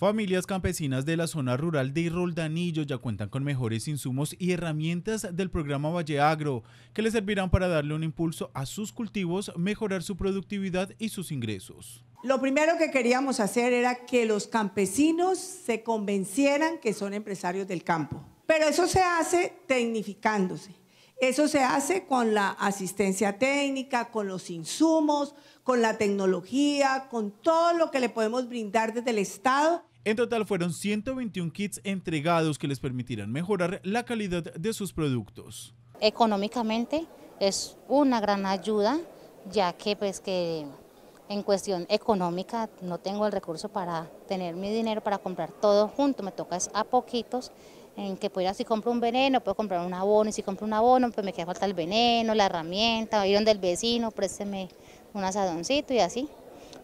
Familias campesinas de la zona rural de Roldanillo ya cuentan con mejores insumos y herramientas del programa Valle Agro, que les servirán para darle un impulso a sus cultivos, mejorar su productividad y sus ingresos. Lo primero que queríamos hacer era que los campesinos se convencieran que son empresarios del campo, pero eso se hace tecnificándose. Eso se hace con la asistencia técnica, con los insumos, con la tecnología, con todo lo que le podemos brindar desde el Estado en total fueron 121 kits entregados que les permitirán mejorar la calidad de sus productos. Económicamente es una gran ayuda, ya que pues que en cuestión económica no tengo el recurso para tener mi dinero para comprar todo junto, me toca a poquitos, en que puedo si compro un veneno, puedo comprar un abono, y si compro un abono, pues me queda falta el veneno, la herramienta, ir donde el vecino, présteme un asadoncito y así.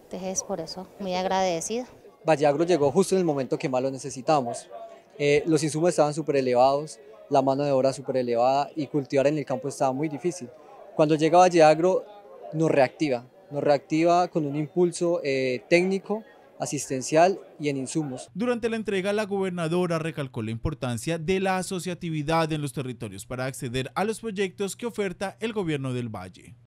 Entonces por eso muy agradecida. Valleagro llegó justo en el momento que más lo necesitamos. Eh, los insumos estaban súper elevados, la mano de obra súper elevada y cultivar en el campo estaba muy difícil. Cuando llega Valleagro nos reactiva, nos reactiva con un impulso eh, técnico, asistencial y en insumos. Durante la entrega, la gobernadora recalcó la importancia de la asociatividad en los territorios para acceder a los proyectos que oferta el gobierno del Valle.